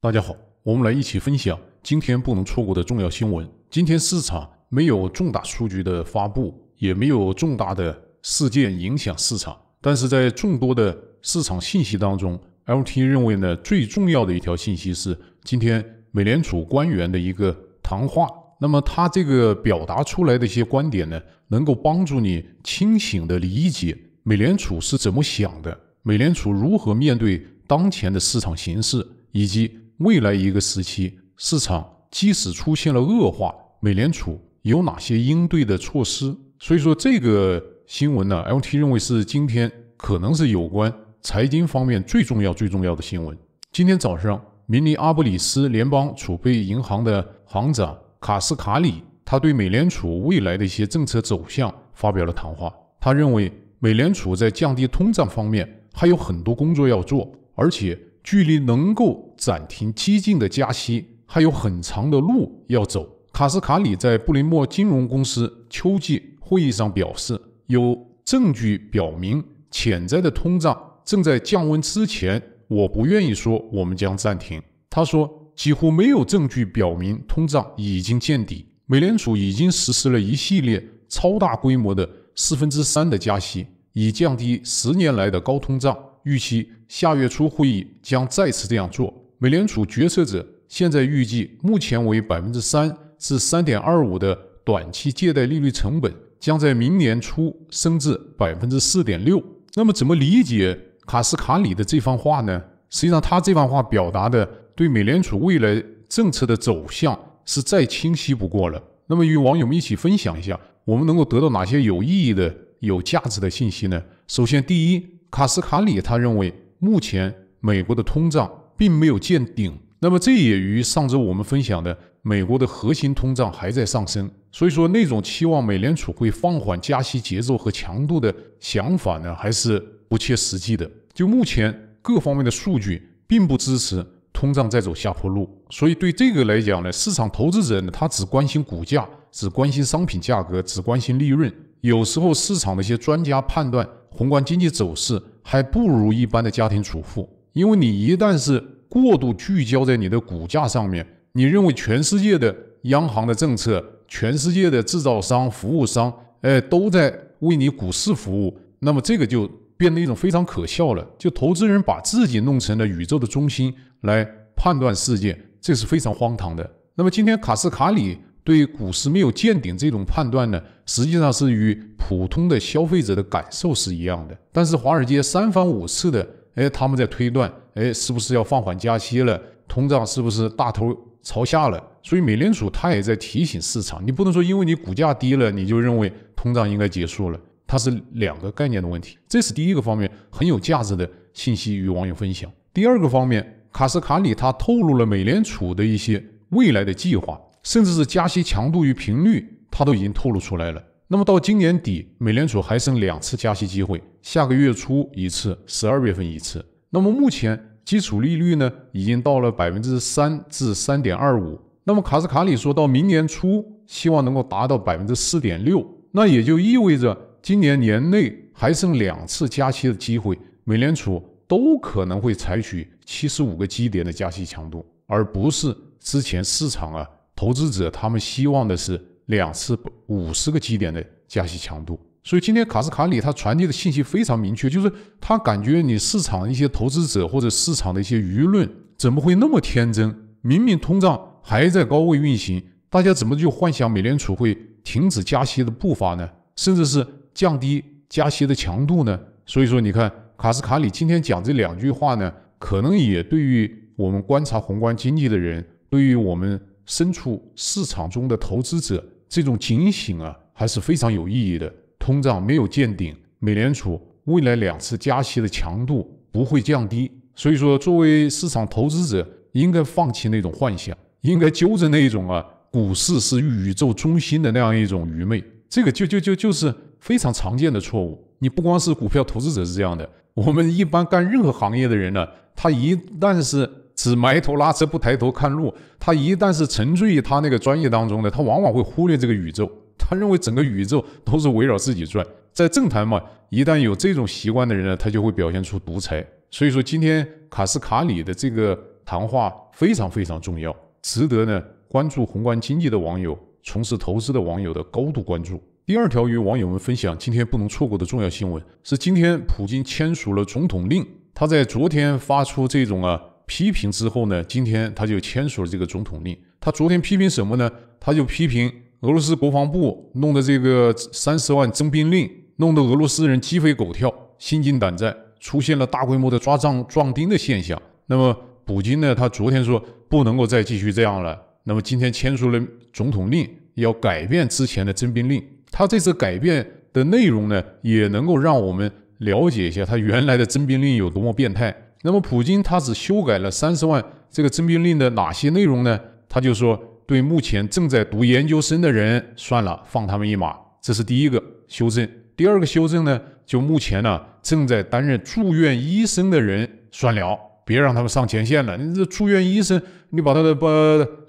大家好，我们来一起分享今天不能错过的重要新闻。今天市场没有重大数据的发布，也没有重大的事件影响市场，但是在众多的市场信息当中，LT 认为呢最重要的一条信息是今天美联储官员的一个谈话。那么他这个表达出来的一些观点呢，能够帮助你清醒的理解美联储是怎么想的，美联储如何面对当前的市场形势以及。未来一个时期，市场即使出现了恶化，美联储有哪些应对的措施？所以说，这个新闻呢，LT 认为是今天可能是有关财经方面最重要、最重要的新闻。今天早上，明尼阿波里斯联邦储备银行的行长卡斯卡里，他对美联储未来的一些政策走向发表了谈话。他认为，美联储在降低通胀方面还有很多工作要做，而且。距离能够暂停激进的加息还有很长的路要走。卡斯卡里在布林莫金融公司秋季会议上表示：“有证据表明潜在的通胀正在降温之前，我不愿意说我们将暂停。”他说：“几乎没有证据表明通胀已经见底。美联储已经实施了一系列超大规模的四分之三的加息，以降低十年来的高通胀。”预期下月初会议将再次这样做。美联储决策者现在预计，目前为百分之三至三点二五的短期借贷利率成本，将在明年初升至百分之四点六。那么，怎么理解卡斯卡里的这番话呢？实际上，他这番话表达的对美联储未来政策的走向是再清晰不过了。那么，与网友们一起分享一下，我们能够得到哪些有意义的、有价值的信息呢？首先，第一。卡斯卡里他认为，目前美国的通胀并没有见顶。那么，这也与上周我们分享的美国的核心通胀还在上升。所以说，那种期望美联储会放缓加息节奏和强度的想法呢，还是不切实际的。就目前各方面的数据，并不支持通胀在走下坡路。所以，对这个来讲呢，市场投资者呢，他只关心股价，只关心商品价格，只关心利润。有时候，市场的一些专家判断。宏观经济走势还不如一般的家庭主妇，因为你一旦是过度聚焦在你的股价上面，你认为全世界的央行的政策、全世界的制造商、服务商，哎，都在为你股市服务，那么这个就变得一种非常可笑了。就投资人把自己弄成了宇宙的中心来判断世界，这是非常荒唐的。那么今天卡斯卡里。对股市没有见顶这种判断呢，实际上是与普通的消费者的感受是一样的。但是华尔街三番五次的，哎，他们在推断，哎，是不是要放缓加息了？通胀是不是大头朝下了？所以美联储他也在提醒市场，你不能说因为你股价低了，你就认为通胀应该结束了，它是两个概念的问题。这是第一个方面很有价值的信息与网友分享。第二个方面，卡斯卡里他透露了美联储的一些未来的计划。甚至是加息强度与频率，他都已经透露出来了。那么到今年底，美联储还剩两次加息机会，下个月初一次，十二月份一次。那么目前基础利率呢，已经到了百分之三至三点二五。那么卡斯卡里说到明年初，希望能够达到百分之四点六，那也就意味着今年年内还剩两次加息的机会，美联储都可能会采取七十五个基点的加息强度，而不是之前市场啊。投资者他们希望的是两次五十个基点的加息强度，所以今天卡斯卡里他传递的信息非常明确，就是他感觉你市场一些投资者或者市场的一些舆论怎么会那么天真？明明通胀还在高位运行，大家怎么就幻想美联储会停止加息的步伐呢？甚至是降低加息的强度呢？所以说，你看卡斯卡里今天讲这两句话呢，可能也对于我们观察宏观经济的人，对于我们。身处市场中的投资者，这种警醒啊，还是非常有意义的。通胀没有见顶，美联储未来两次加息的强度不会降低，所以说，作为市场投资者，应该放弃那种幻想，应该纠正那一种啊，股市是宇宙中心的那样一种愚昧。这个就就就就是非常常见的错误。你不光是股票投资者是这样的，我们一般干任何行业的人呢，他一旦是。只埋头拉车不抬头看路，他一旦是沉醉于他那个专业当中的，他往往会忽略这个宇宙。他认为整个宇宙都是围绕自己转。在政坛嘛，一旦有这种习惯的人呢，他就会表现出独裁。所以说，今天卡斯卡里的这个谈话非常非常重要，值得呢关注宏观经济的网友、从事投资的网友的高度关注。第二条与网友们分享今天不能错过的重要新闻是：今天普京签署了总统令，他在昨天发出这种啊。批评之后呢？今天他就签署了这个总统令。他昨天批评什么呢？他就批评俄罗斯国防部弄的这个三十万征兵令，弄得俄罗斯人鸡飞狗跳、心惊胆战，出现了大规模的抓壮壮丁的现象。那么普京呢？他昨天说不能够再继续这样了。那么今天签署了总统令，要改变之前的征兵令。他这次改变的内容呢，也能够让我们了解一下他原来的征兵令有多么变态。那么，普京他只修改了三十万这个征兵令的哪些内容呢？他就说，对目前正在读研究生的人算了，放他们一马，这是第一个修正。第二个修正呢，就目前呢正在担任住院医生的人算了，别让他们上前线了。你这住院医生，你把他的把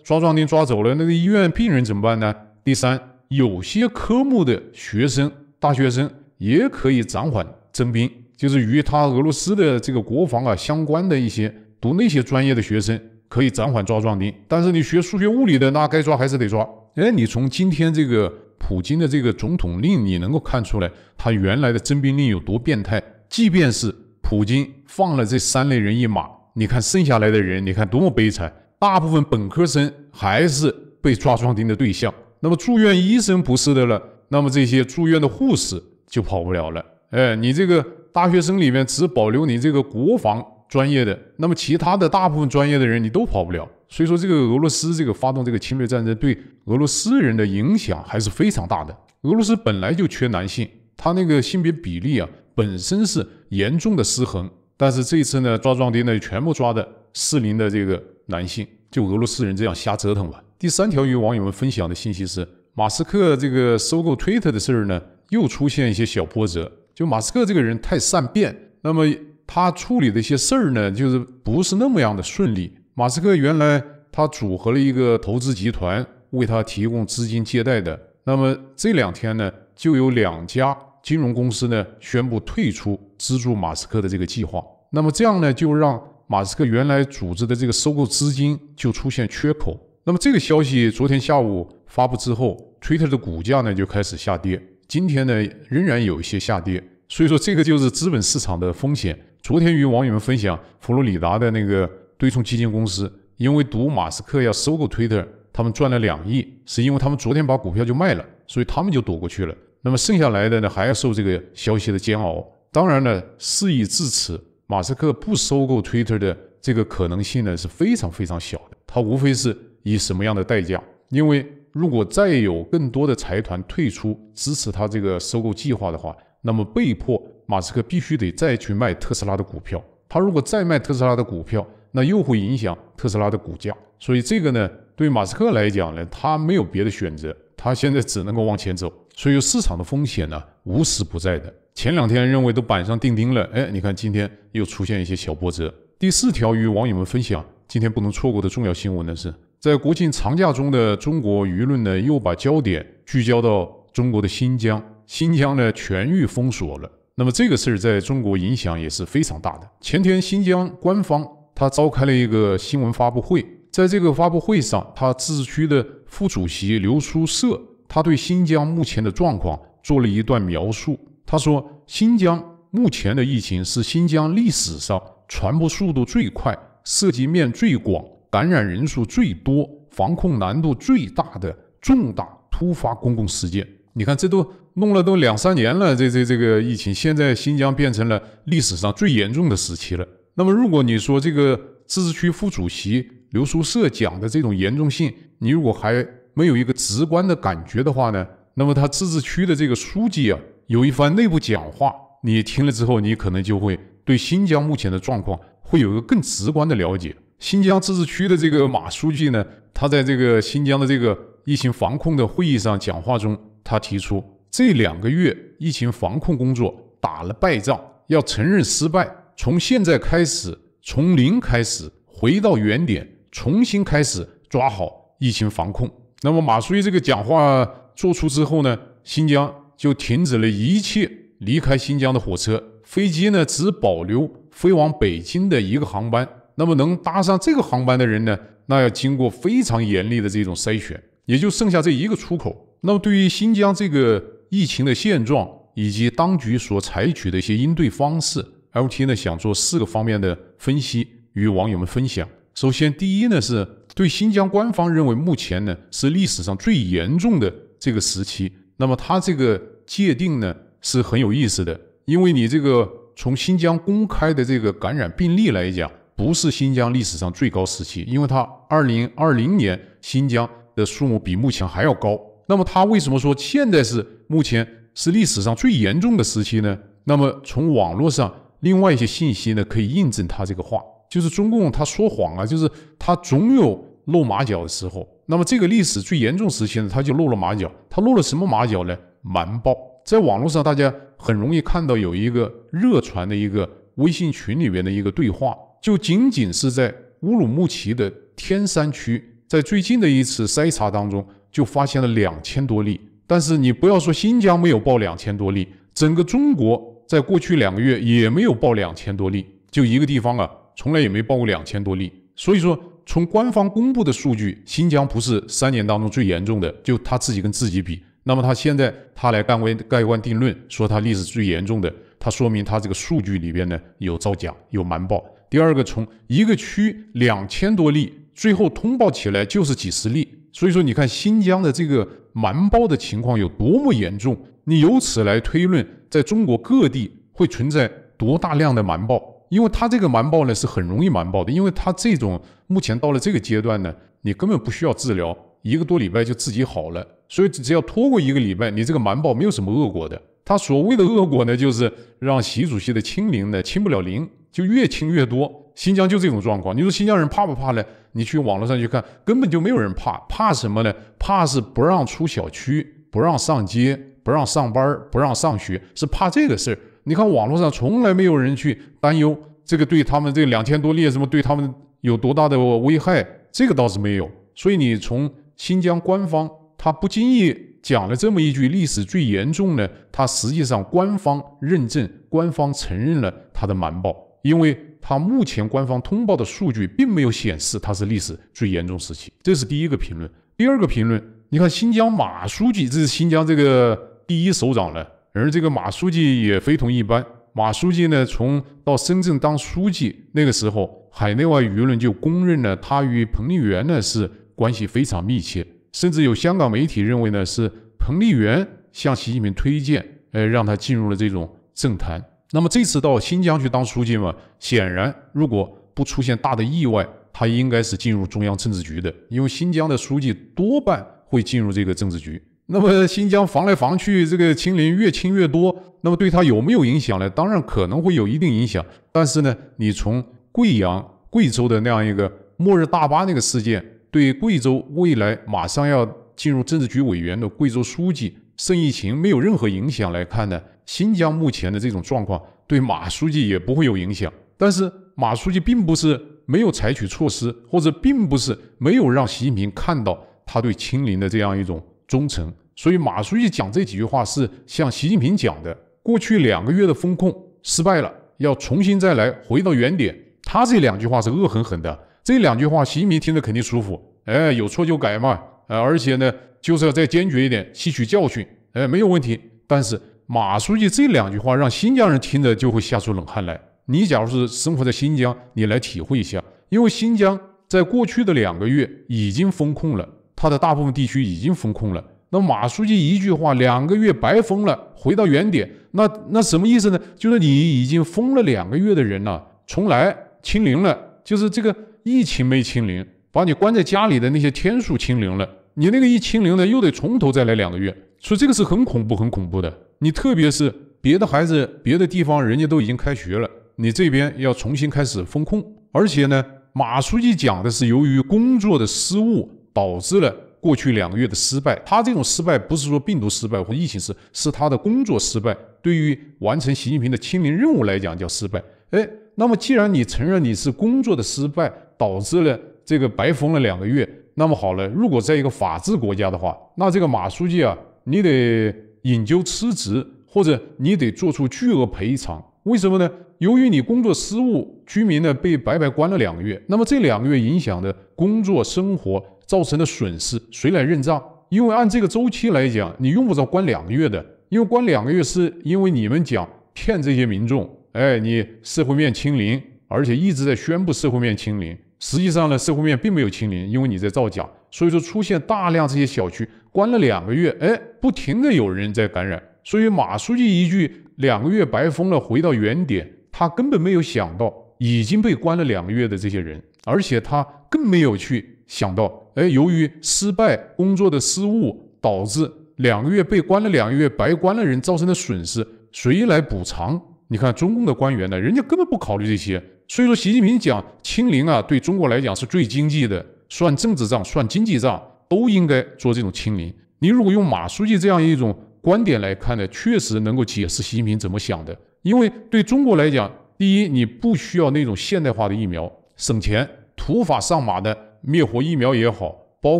抓壮丁抓走了，那个医院病人怎么办呢？第三，有些科目的学生，大学生也可以暂缓征兵。就是与他俄罗斯的这个国防啊相关的一些读那些专业的学生可以暂缓抓壮丁，但是你学数学物理的那该抓还是得抓。哎，你从今天这个普京的这个总统令，你能够看出来他原来的征兵令有多变态。即便是普京放了这三类人一马，你看剩下来的人，你看多么悲惨。大部分本科生还是被抓壮丁的对象。那么住院医生不是的了，那么这些住院的护士就跑不了了。哎，你这个。大学生里面只保留你这个国防专业的，那么其他的大部分专业的人你都跑不了。所以说，这个俄罗斯这个发动这个侵略战争对俄罗斯人的影响还是非常大的。俄罗斯本来就缺男性，他那个性别比例啊本身是严重的失衡。但是这一次呢，抓壮丁呢全部抓的适龄的这个男性，就俄罗斯人这样瞎折腾吧。第三条与网友们分享的信息是，马斯克这个收购推特的事儿呢，又出现一些小波折。就马斯克这个人太善变，那么他处理的一些事儿呢，就是不是那么样的顺利。马斯克原来他组合了一个投资集团为他提供资金借贷的，那么这两天呢，就有两家金融公司呢宣布退出资助马斯克的这个计划，那么这样呢，就让马斯克原来组织的这个收购资金就出现缺口。那么这个消息昨天下午发布之后，Twitter 的股价呢就开始下跌。今天呢，仍然有一些下跌，所以说这个就是资本市场的风险。昨天与网友们分享，佛罗里达的那个对冲基金公司，因为赌马斯克要收购 Twitter，他们赚了两亿，是因为他们昨天把股票就卖了，所以他们就躲过去了。那么剩下来的呢，还要受这个消息的煎熬。当然呢，事已至此，马斯克不收购 Twitter 的这个可能性呢是非常非常小的，他无非是以什么样的代价，因为。如果再有更多的财团退出支持他这个收购计划的话，那么被迫马斯克必须得再去卖特斯拉的股票。他如果再卖特斯拉的股票，那又会影响特斯拉的股价。所以这个呢，对马斯克来讲呢，他没有别的选择，他现在只能够往前走。所以市场的风险呢，无时不在的。前两天认为都板上钉钉了，哎，你看今天又出现一些小波折。第四条与网友们分享今天不能错过的重要新闻呢是。在国庆长假中的中国舆论呢，又把焦点聚焦到中国的新疆，新疆呢全域封锁了。那么这个事儿在中国影响也是非常大的。前天新疆官方他召开了一个新闻发布会，在这个发布会上，他自治区的副主席刘书社他对新疆目前的状况做了一段描述。他说，新疆目前的疫情是新疆历史上传播速度最快、涉及面最广。感染人数最多、防控难度最大的重大突发公共事件。你看，这都弄了都两三年了，这这这个疫情，现在新疆变成了历史上最严重的时期了。那么，如果你说这个自治区副主席刘书社讲的这种严重性，你如果还没有一个直观的感觉的话呢，那么他自治区的这个书记啊，有一番内部讲话，你听了之后，你可能就会对新疆目前的状况会有一个更直观的了解。新疆自治区的这个马书记呢，他在这个新疆的这个疫情防控的会议上讲话中，他提出这两个月疫情防控工作打了败仗，要承认失败，从现在开始，从零开始，回到原点，重新开始抓好疫情防控。那么马书记这个讲话做出之后呢，新疆就停止了一切离开新疆的火车、飞机呢，只保留飞往北京的一个航班。那么能搭上这个航班的人呢？那要经过非常严厉的这种筛选，也就剩下这一个出口。那么对于新疆这个疫情的现状以及当局所采取的一些应对方式，L T 呢想做四个方面的分析与网友们分享。首先，第一呢是对新疆官方认为目前呢是历史上最严重的这个时期。那么它这个界定呢是很有意思的，因为你这个从新疆公开的这个感染病例来讲。不是新疆历史上最高时期，因为它二零二零年新疆的数目比目前还要高。那么他为什么说现在是目前是历史上最严重的时期呢？那么从网络上另外一些信息呢，可以印证他这个话，就是中共他说谎啊，就是他总有露马脚的时候。那么这个历史最严重时期呢，他就露了马脚，他露了什么马脚呢？瞒报。在网络上大家很容易看到有一个热传的一个微信群里边的一个对话。就仅仅是在乌鲁木齐的天山区，在最近的一次筛查当中，就发现了两千多例。但是你不要说新疆没有报两千多例，整个中国在过去两个月也没有报两千多例，就一个地方啊，从来也没报过两千多例。所以说，从官方公布的数据，新疆不是三年当中最严重的。就他自己跟自己比，那么他现在他来干为盖棺定论，说他历史最严重的，他说明他这个数据里边呢有造假，有瞒报。第二个，从一个区两千多例，最后通报起来就是几十例，所以说你看新疆的这个瞒报的情况有多么严重。你由此来推论，在中国各地会存在多大量的瞒报？因为他这个瞒报呢是很容易瞒报的，因为他这种目前到了这个阶段呢，你根本不需要治疗，一个多礼拜就自己好了。所以只要拖过一个礼拜，你这个瞒报没有什么恶果的。他所谓的恶果呢，就是让习主席的清零呢清不了零。就越清越多，新疆就这种状况。你说新疆人怕不怕呢？你去网络上去看，根本就没有人怕，怕什么呢？怕是不让出小区，不让上街，不让上班，不让上学，是怕这个事儿。你看网络上从来没有人去担忧这个对他们这两千多例什么对他们有多大的危害，这个倒是没有。所以你从新疆官方他不经意讲了这么一句，历史最严重的，他实际上官方认证、官方承认了他的瞒报。因为他目前官方通报的数据并没有显示它是历史最严重时期，这是第一个评论。第二个评论，你看新疆马书记，这是新疆这个第一首长了，而这个马书记也非同一般。马书记呢，从到深圳当书记那个时候，海内外舆论就公认了他与彭丽媛呢是关系非常密切，甚至有香港媒体认为呢，是彭丽媛向习近平推荐，呃，让他进入了这种政坛。那么这次到新疆去当书记嘛，显然如果不出现大的意外，他应该是进入中央政治局的，因为新疆的书记多半会进入这个政治局。那么新疆防来防去，这个清零越清越多，那么对他有没有影响呢？当然可能会有一定影响，但是呢，你从贵阳贵州的那样一个末日大巴那个事件对贵州未来马上要进入政治局委员的贵州书记盛义勤没有任何影响来看呢？新疆目前的这种状况对马书记也不会有影响，但是马书记并不是没有采取措施，或者并不是没有让习近平看到他对亲零的这样一种忠诚。所以马书记讲这几句话是向习近平讲的。过去两个月的风控失败了，要重新再来，回到原点。他这两句话是恶狠狠的。这两句话习近平听着肯定舒服。哎，有错就改嘛，呃，而且呢就是要再坚决一点，吸取教训。哎，没有问题。但是。马书记这两句话让新疆人听着就会吓出冷汗来。你假如是生活在新疆，你来体会一下，因为新疆在过去的两个月已经封控了，它的大部分地区已经封控了。那马书记一句话，两个月白封了，回到原点，那那什么意思呢？就是你已经封了两个月的人呢，重来清零了，就是这个疫情没清零，把你关在家里的那些天数清零了，你那个一清零呢，又得从头再来两个月，所以这个是很恐怖，很恐怖的。你特别是别的孩子，别的地方人家都已经开学了，你这边要重新开始封控。而且呢，马书记讲的是，由于工作的失误导致了过去两个月的失败。他这种失败不是说病毒失败或疫情失，是他的工作失败。对于完成习近平的清零任务来讲叫失败。哎，那么既然你承认你是工作的失败导致了这个白封了两个月，那么好了，如果在一个法治国家的话，那这个马书记啊，你得。引咎辞职，或者你得做出巨额赔偿。为什么呢？由于你工作失误，居民呢被白白关了两个月。那么这两个月影响的工作生活造成的损失，谁来认账？因为按这个周期来讲，你用不着关两个月的，因为关两个月是因为你们讲骗这些民众。哎，你社会面清零，而且一直在宣布社会面清零，实际上呢社会面并没有清零，因为你在造假。所以说，出现大量这些小区关了两个月，哎，不停的有人在感染。所以马书记一句“两个月白封了，回到原点”，他根本没有想到已经被关了两个月的这些人，而且他更没有去想到，哎，由于失败工作的失误，导致两个月被关了两个月白关了人造成的损失，谁来补偿？你看中共的官员呢，人家根本不考虑这些。所以说，习近平讲清零啊，对中国来讲是最经济的。算政治账、算经济账，都应该做这种清零。你如果用马书记这样一种观点来看呢，确实能够解释习近平怎么想的。因为对中国来讲，第一，你不需要那种现代化的疫苗，省钱土法上马的灭活疫苗也好，包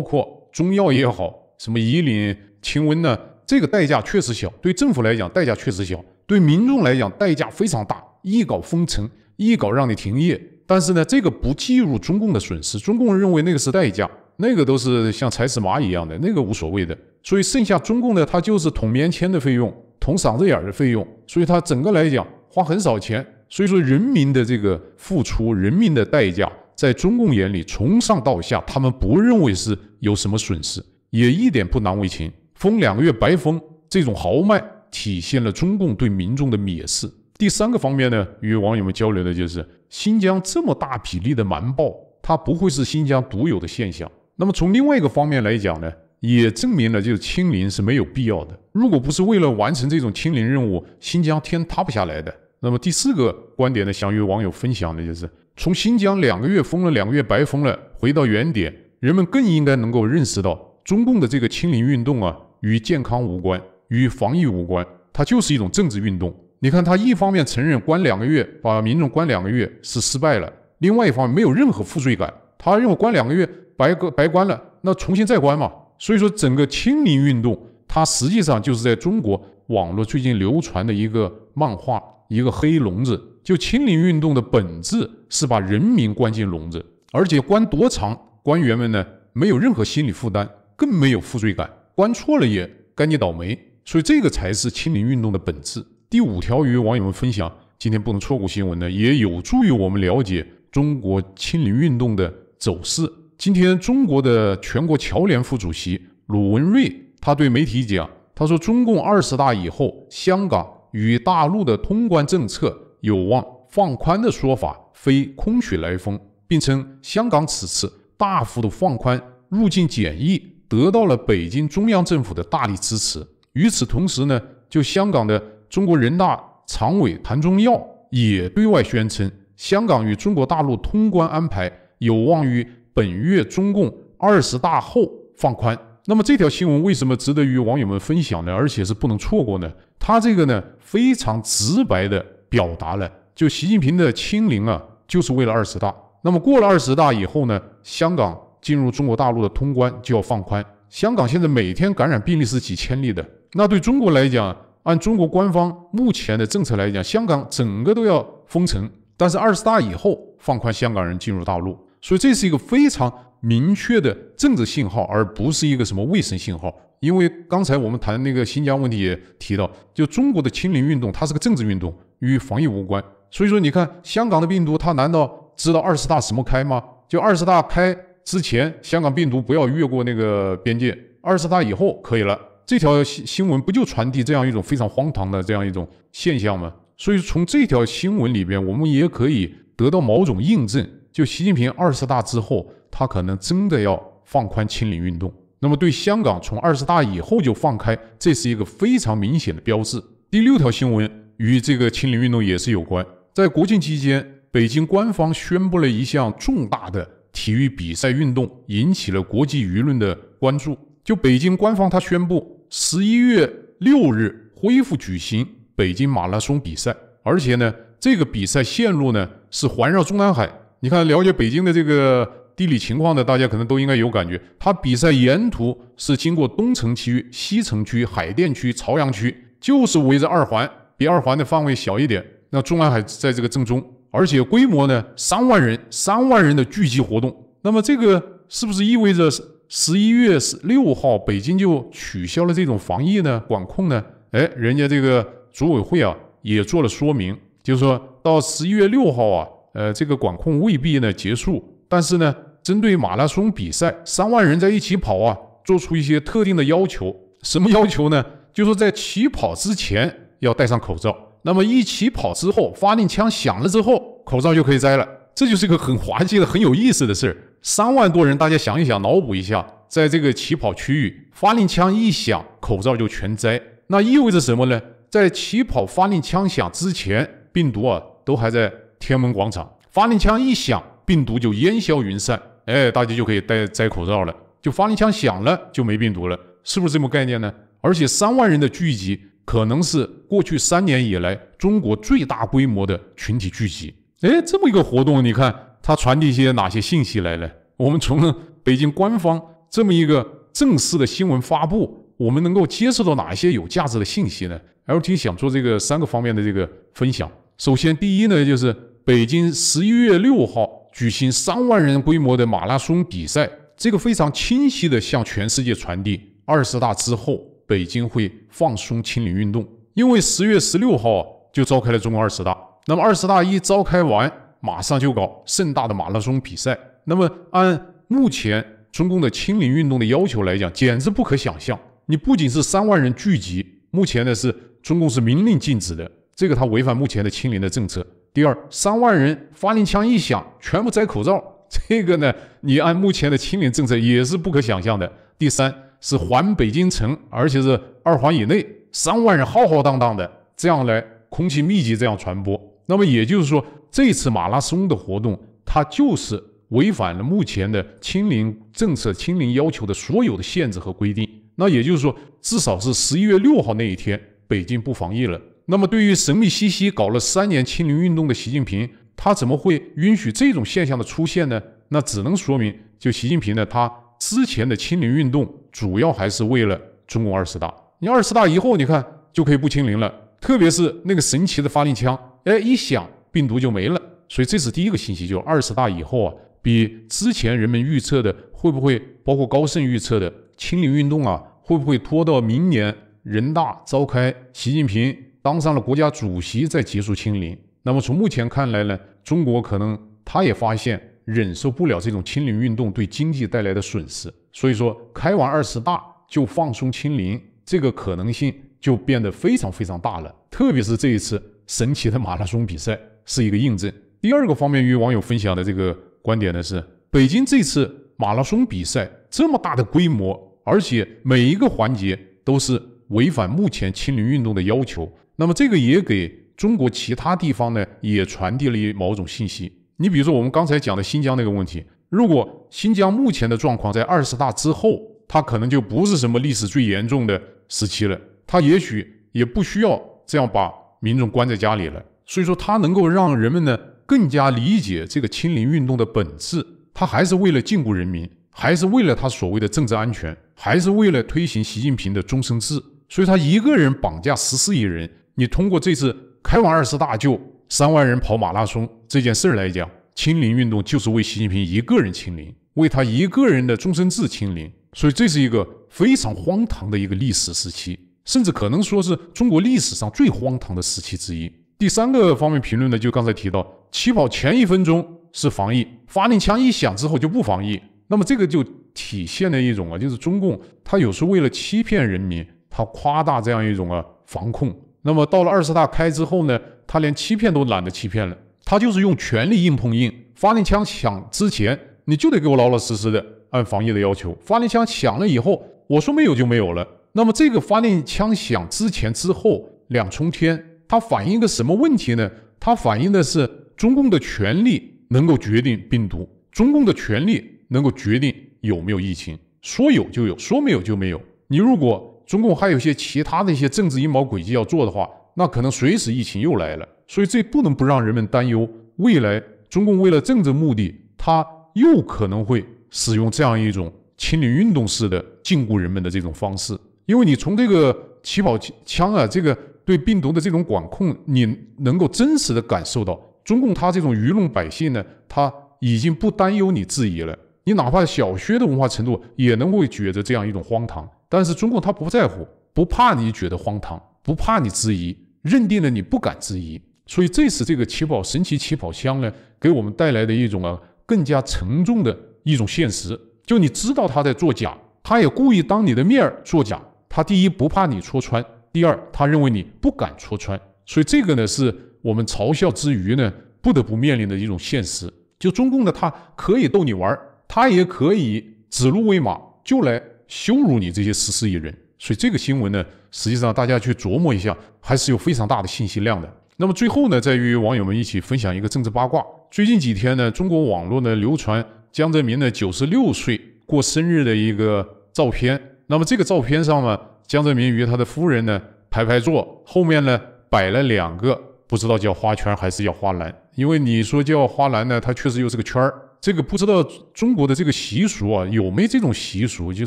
括中药也好，什么乙林清瘟呢？这个代价确实小，对政府来讲代价确实小，对民众来讲代价非常大。一搞封城，一搞让你停业。但是呢，这个不计入中共的损失。中共认为那个是代价，那个都是像踩死蚂蚁一样的，那个无所谓的。所以剩下中共的，他就是捅棉签的费用，捅嗓子眼儿的费用。所以他整个来讲花很少钱。所以说人民的这个付出，人民的代价，在中共眼里从上到下，他们不认为是有什么损失，也一点不难为情。封两个月白封，这种豪迈体现了中共对民众的蔑视。第三个方面呢，与网友们交流的就是新疆这么大比例的瞒报，它不会是新疆独有的现象。那么从另外一个方面来讲呢，也证明了就是清零是没有必要的。如果不是为了完成这种清零任务，新疆天塌不下来的。那么第四个观点呢，想与网友分享的就是从新疆两个月封了两个月白封了，回到原点，人们更应该能够认识到，中共的这个清零运动啊，与健康无关，与防疫无关，它就是一种政治运动。你看，他一方面承认关两个月，把民众关两个月是失败了；另外一方面没有任何负罪感，他认为关两个月白个白关了，那重新再关嘛。所以说，整个清零运动，它实际上就是在中国网络最近流传的一个漫画，一个黑笼子。就清零运动的本质是把人民关进笼子，而且关多长，官员们呢没有任何心理负担，更没有负罪感，关错了也干净倒霉。所以，这个才是清零运动的本质。第五条，与网友们分享，今天不能错过新闻呢，也有助于我们了解中国亲零运动的走势。今天，中国的全国侨联副主席鲁文瑞，他对媒体讲，他说：“中共二十大以后，香港与大陆的通关政策有望放宽的说法非空穴来风，并称香港此次大幅度放宽入境检疫，得到了北京中央政府的大力支持。与此同时呢，就香港的。中国人大常委谭中耀也对外宣称，香港与中国大陆通关安排有望于本月中共二十大后放宽。那么这条新闻为什么值得与网友们分享呢？而且是不能错过呢？他这个呢非常直白的表达了，就习近平的亲临啊，就是为了二十大。那么过了二十大以后呢，香港进入中国大陆的通关就要放宽。香港现在每天感染病例是几千例的，那对中国来讲。按中国官方目前的政策来讲，香港整个都要封城，但是二十大以后放宽香港人进入大陆，所以这是一个非常明确的政治信号，而不是一个什么卫生信号。因为刚才我们谈那个新疆问题也提到，就中国的清零运动它是个政治运动，与防疫无关。所以说，你看香港的病毒，它难道知道二十大什么开吗？就二十大开之前，香港病毒不要越过那个边界；二十大以后可以了。这条新新闻不就传递这样一种非常荒唐的这样一种现象吗？所以从这条新闻里边，我们也可以得到某种印证。就习近平二十大之后，他可能真的要放宽清零运动。那么对香港，从二十大以后就放开，这是一个非常明显的标志。第六条新闻与这个清零运动也是有关。在国庆期间，北京官方宣布了一项重大的体育比赛运动，引起了国际舆论的关注。就北京官方他宣布。十一月六日恢复举行北京马拉松比赛，而且呢，这个比赛线路呢是环绕中南海。你看，了解北京的这个地理情况的，大家可能都应该有感觉。它比赛沿途是经过东城区、西城区、海淀区、朝阳区，就是围着二环，比二环的范围小一点。那中南海在这个正中，而且规模呢，三万人，三万人的聚集活动。那么这个是不是意味着十一月六号，北京就取消了这种防疫呢管控呢。哎，人家这个组委会啊也做了说明，就是说到十一月六号啊，呃，这个管控未必呢结束，但是呢，针对马拉松比赛，三万人在一起跑啊，做出一些特定的要求。什么要求呢？就是说在起跑之前要戴上口罩，那么一起跑之后，发令枪响了之后，口罩就可以摘了。这就是一个很滑稽的、很有意思的事儿。三万多人，大家想一想，脑补一下，在这个起跑区域，发令枪一响，口罩就全摘，那意味着什么呢？在起跑发令枪响之前，病毒啊都还在天安门广场；发令枪一响，病毒就烟消云散，哎，大家就可以戴摘口罩了。就发令枪响了，就没病毒了，是不是这么概念呢？而且三万人的聚集，可能是过去三年以来中国最大规模的群体聚集。哎，这么一个活动，你看。它传递一些哪些信息来呢？我们从北京官方这么一个正式的新闻发布，我们能够接受到哪一些有价值的信息呢？LT 想做这个三个方面的这个分享。首先，第一呢，就是北京十一月六号举行三万人规模的马拉松比赛，这个非常清晰的向全世界传递二十大之后北京会放松清理运动，因为十月十六号就召开了中共二十大。那么二十大一召开完。马上就搞盛大的马拉松比赛，那么按目前中共的清零运动的要求来讲，简直不可想象。你不仅是三万人聚集，目前呢是中共是明令禁止的，这个它违反目前的清零的政策。第二，三万人发令枪一响，全部摘口罩，这个呢你按目前的清零政策也是不可想象的。第三是环北京城，而且是二环以内，三万人浩浩荡荡的这样来，空气密集这样传播，那么也就是说。这次马拉松的活动，它就是违反了目前的清零政策、清零要求的所有的限制和规定。那也就是说，至少是十一月六号那一天，北京不防疫了。那么，对于神秘兮兮搞了三年清零运动的习近平，他怎么会允许这种现象的出现呢？那只能说明，就习近平呢，他之前的清零运动主要还是为了中共二十大。你二十大以后，你看就可以不清零了。特别是那个神奇的发令枪，哎，一响。病毒就没了，所以这是第一个信息，就是二十大以后啊，比之前人们预测的会不会包括高盛预测的清零运动啊，会不会拖到明年人大召开，习近平当上了国家主席再结束清零？那么从目前看来呢，中国可能他也发现忍受不了这种清零运动对经济带来的损失，所以说开完二十大就放松清零，这个可能性就变得非常非常大了，特别是这一次神奇的马拉松比赛。是一个印证。第二个方面，与网友分享的这个观点呢，是北京这次马拉松比赛这么大的规模，而且每一个环节都是违反目前清零运动的要求。那么这个也给中国其他地方呢，也传递了某种信息。你比如说，我们刚才讲的新疆那个问题，如果新疆目前的状况在二十大之后，它可能就不是什么历史最严重的时期了，它也许也不需要这样把民众关在家里了。所以说，他能够让人们呢更加理解这个清零运动的本质，他还是为了禁锢人民，还是为了他所谓的政治安全，还是为了推行习近平的终身制。所以他一个人绑架十四亿人，你通过这次开往二十大就三万人跑马拉松这件事儿来讲，清零运动就是为习近平一个人清零，为他一个人的终身制清零。所以这是一个非常荒唐的一个历史时期，甚至可能说是中国历史上最荒唐的时期之一。第三个方面评论呢，就刚才提到，起跑前一分钟是防疫，发令枪一响之后就不防疫。那么这个就体现了一种啊，就是中共他有时为了欺骗人民，他夸大这样一种啊防控。那么到了二十大开之后呢，他连欺骗都懒得欺骗了，他就是用权力硬碰硬。发令枪响之前，你就得给我老老实实的按防疫的要求；发令枪响了以后，我说没有就没有了。那么这个发令枪响之前之后两重天。它反映一个什么问题呢？它反映的是中共的权力能够决定病毒，中共的权力能够决定有没有疫情，说有就有，说没有就没有。你如果中共还有一些其他的一些政治阴谋诡计要做的话，那可能随时疫情又来了。所以这不能不让人们担忧，未来中共为了政治目的，他又可能会使用这样一种清理运动式的禁锢人们的这种方式。因为你从这个起跑枪啊，这个。对病毒的这种管控，你能够真实的感受到，中共他这种愚弄百姓呢，他已经不担忧你质疑了。你哪怕小薛的文化程度，也能够觉得这样一种荒唐。但是中共他不在乎，不怕你觉得荒唐，不怕你质疑，认定了你不敢质疑。所以这是这个起跑神奇起跑枪呢，给我们带来的一种啊更加沉重的一种现实。就你知道他在作假，他也故意当你的面儿作假。他第一不怕你戳穿。第二，他认为你不敢戳穿，所以这个呢，是我们嘲笑之余呢，不得不面临的一种现实。就中共呢，他可以逗你玩，他也可以指鹿为马，就来羞辱你这些十四亿人。所以这个新闻呢，实际上大家去琢磨一下，还是有非常大的信息量的。那么最后呢，在与网友们一起分享一个政治八卦。最近几天呢，中国网络呢流传江泽民呢九十六岁过生日的一个照片。那么这个照片上呢？江泽民与他的夫人呢，排排坐，后面呢摆了两个，不知道叫花圈还是叫花篮。因为你说叫花篮呢，它确实又是个圈儿。这个不知道中国的这个习俗啊，有没这种习俗，就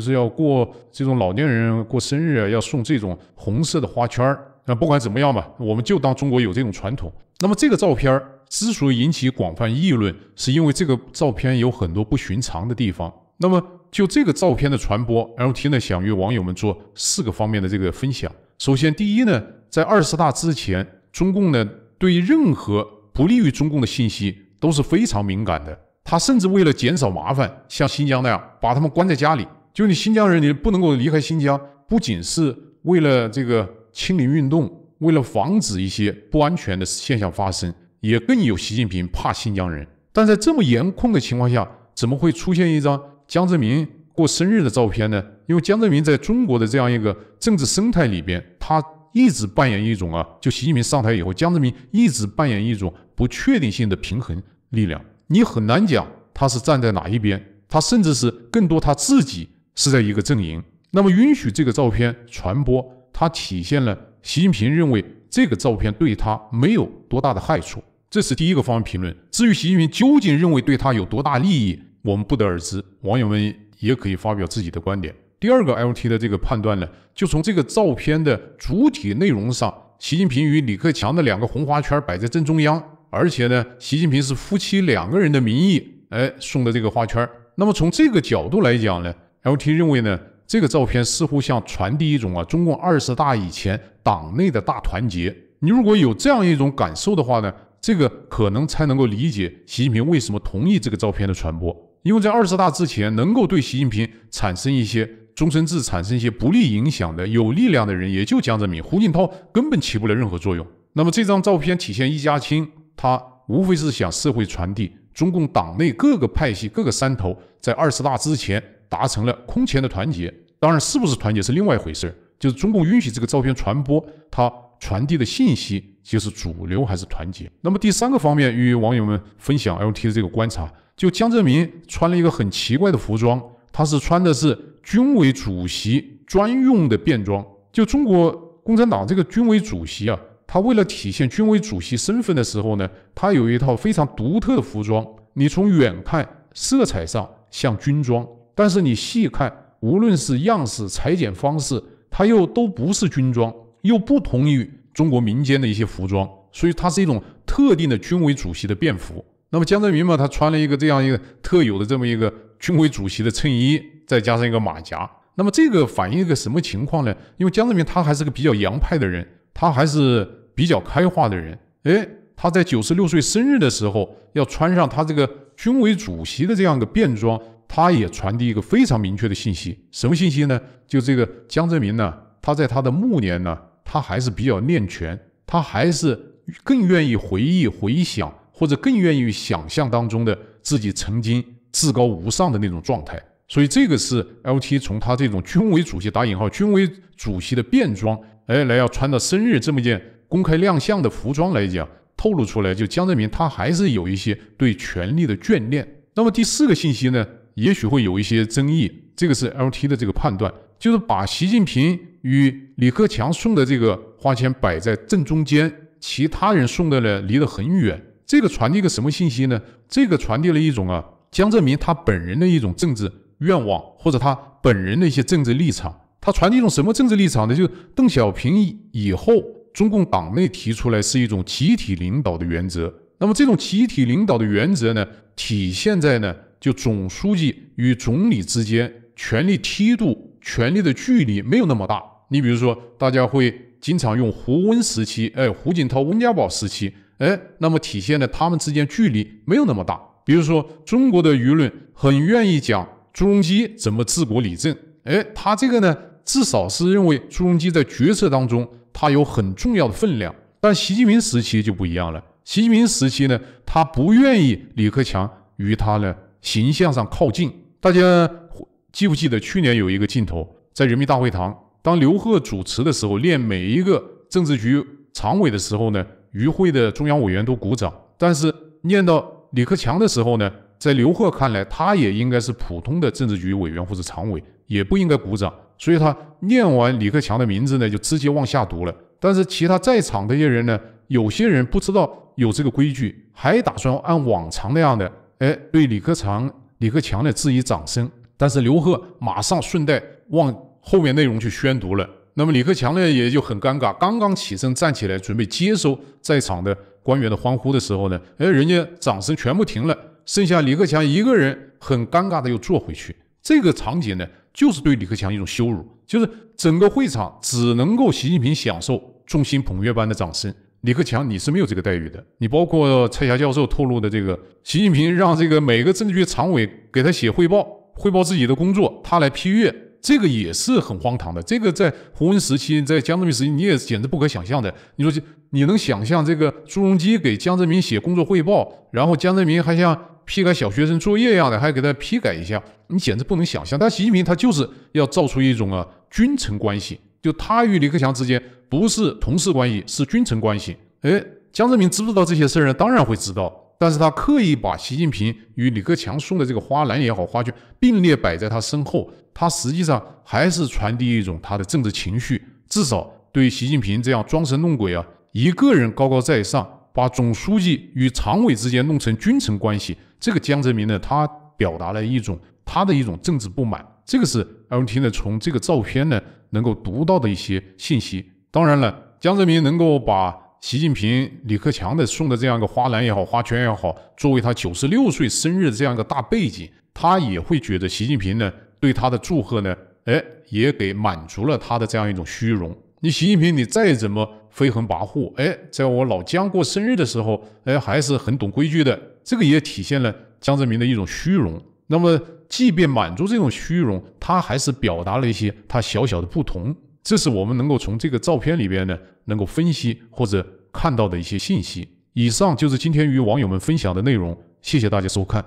是要过这种老年人过生日啊，要送这种红色的花圈儿。那不管怎么样吧，我们就当中国有这种传统。那么这个照片之所以引起广泛议论，是因为这个照片有很多不寻常的地方。那么。就这个照片的传播，L T 呢想与网友们做四个方面的这个分享。首先，第一呢，在二十大之前，中共呢对任何不利于中共的信息都是非常敏感的。他甚至为了减少麻烦，像新疆那样把他们关在家里。就你新疆人，你不能够离开新疆，不仅是为了这个清零运动，为了防止一些不安全的现象发生，也更有习近平怕新疆人。但在这么严控的情况下，怎么会出现一张？江泽民过生日的照片呢？因为江泽民在中国的这样一个政治生态里边，他一直扮演一种啊，就习近平上台以后，江泽民一直扮演一种不确定性的平衡力量。你很难讲他是站在哪一边，他甚至是更多他自己是在一个阵营。那么允许这个照片传播，它体现了习近平认为这个照片对他没有多大的害处，这是第一个方面评论。至于习近平究竟认为对他有多大利益？我们不得而知，网友们也可以发表自己的观点。第二个，LT 的这个判断呢，就从这个照片的主体内容上，习近平与李克强的两个红花圈摆在正中央，而且呢，习近平是夫妻两个人的名义，哎，送的这个花圈。那么从这个角度来讲呢，LT 认为呢，这个照片似乎像传递一种啊，中共二十大以前党内的大团结。你如果有这样一种感受的话呢，这个可能才能够理解习近平为什么同意这个照片的传播。因为在二十大之前，能够对习近平产生一些终身制、产生一些不利影响的有力量的人，也就江泽民、胡锦涛根本起不了任何作用。那么这张照片体现一家亲，他无非是向社会传递中共党内各个派系、各个山头在二十大之前达成了空前的团结。当然，是不是团结是另外一回事就是中共允许这个照片传播，它传递的信息就是主流还是团结。那么第三个方面，与网友们分享 LT 的这个观察。就江泽民穿了一个很奇怪的服装，他是穿的是军委主席专用的便装。就中国共产党这个军委主席啊，他为了体现军委主席身份的时候呢，他有一套非常独特的服装。你从远看，色彩上像军装，但是你细看，无论是样式、裁剪方式，它又都不是军装，又不同于中国民间的一些服装，所以它是一种特定的军委主席的便服。那么江泽民嘛，他穿了一个这样一个特有的这么一个军委主席的衬衣，再加上一个马甲。那么这个反映一个什么情况呢？因为江泽民他还是个比较洋派的人，他还是比较开化的人。哎，他在九十六岁生日的时候要穿上他这个军委主席的这样一个便装，他也传递一个非常明确的信息。什么信息呢？就这个江泽民呢，他在他的暮年呢，他还是比较念全，他还是更愿意回忆回想。或者更愿意想象当中的自己曾经至高无上的那种状态，所以这个是 L T 从他这种军委主席（打引号）军委主席的便装，哎，来要穿到生日这么件公开亮相的服装来讲，透露出来，就江泽民他还是有一些对权力的眷恋。那么第四个信息呢，也许会有一些争议，这个是 L T 的这个判断，就是把习近平与李克强送的这个花圈摆在正中间，其他人送的呢离得很远。这个传递个什么信息呢？这个传递了一种啊，江泽民他本人的一种政治愿望，或者他本人的一些政治立场。他传递一种什么政治立场呢？就是邓小平以后，中共党内提出来是一种集体领导的原则。那么这种集体领导的原则呢，体现在呢，就总书记与总理之间权力梯度、权力的距离没有那么大。你比如说，大家会经常用胡温时期，哎，胡锦涛、温家宝时期。哎，那么体现的他们之间距离没有那么大。比如说，中国的舆论很愿意讲朱镕基怎么治国理政。哎，他这个呢，至少是认为朱镕基在决策当中他有很重要的分量。但习近平时期就不一样了。习近平时期呢，他不愿意李克强与他呢形象上靠近。大家记不记得去年有一个镜头，在人民大会堂，当刘鹤主持的时候，练每一个政治局常委的时候呢？与会的中央委员都鼓掌，但是念到李克强的时候呢，在刘贺看来，他也应该是普通的政治局委员或者常委，也不应该鼓掌，所以他念完李克强的名字呢，就直接往下读了。但是其他在场这些人呢，有些人不知道有这个规矩，还打算按往常那样的，哎，对李克强、李克强的致以掌声。但是刘贺马上顺带往后面内容去宣读了。那么李克强呢，也就很尴尬。刚刚起身站起来准备接收在场的官员的欢呼的时候呢，哎，人家掌声全部停了，剩下李克强一个人很尴尬的又坐回去。这个场景呢，就是对李克强一种羞辱，就是整个会场只能够习近平享受众星捧月般的掌声，李克强你是没有这个待遇的。你包括蔡霞教授透露的这个，习近平让这个每个政治局常委给他写汇报，汇报自己的工作，他来批阅。这个也是很荒唐的。这个在胡温时期，在江泽民时期，你也简直不可想象的。你说，你能想象这个朱镕基给江泽民写工作汇报，然后江泽民还像批改小学生作业一样的，还给他批改一下？你简直不能想象。但习近平他就是要造出一种啊君臣关系，就他与李克强之间不是同事关系，是君臣关系。哎，江泽民知不知道这些事儿呢？当然会知道，但是他刻意把习近平与李克强送的这个花篮也好，花圈并列摆在他身后。他实际上还是传递一种他的政治情绪，至少对习近平这样装神弄鬼啊，一个人高高在上，把总书记与常委之间弄成君臣关系，这个江泽民呢，他表达了一种他的一种政治不满。这个是 LT 呢从这个照片呢能够读到的一些信息。当然了，江泽民能够把习近平、李克强的送的这样一个花篮也好、花圈也好，作为他九十六岁生日的这样一个大背景，他也会觉得习近平呢。对他的祝贺呢？哎，也给满足了他的这样一种虚荣。你习近平，你再怎么飞横跋扈，哎，在我老姜过生日的时候，哎，还是很懂规矩的。这个也体现了江泽民的一种虚荣。那么，即便满足这种虚荣，他还是表达了一些他小小的不同。这是我们能够从这个照片里边呢，能够分析或者看到的一些信息。以上就是今天与网友们分享的内容，谢谢大家收看。